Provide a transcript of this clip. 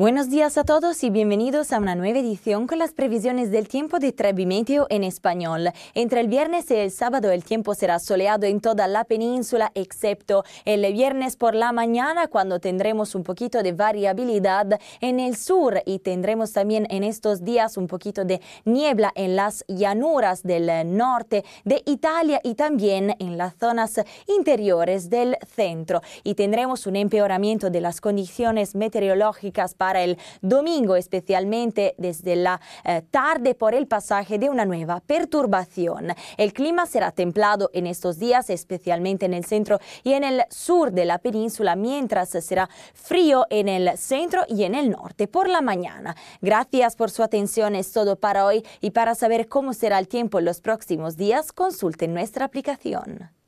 Buenos días a todos y bienvenidos a una nueva edición con las previsiones del tiempo de Trevi en español. Entre el viernes y el sábado el tiempo será soleado en toda la península excepto el viernes por la mañana cuando tendremos un poquito de variabilidad en el sur y tendremos también en estos días un poquito de niebla en las llanuras del norte de Italia y también en las zonas interiores del centro. Y tendremos un empeoramiento de las condiciones meteorológicas para el domingo, especialmente desde la eh, tarde por el pasaje de una nueva perturbación. El clima será templado en estos días, especialmente en el centro y en el sur de la península, mientras será frío en el centro y en el norte por la mañana. Gracias por su atención, es todo para hoy y para saber cómo será el tiempo en los próximos días, consulten nuestra aplicación.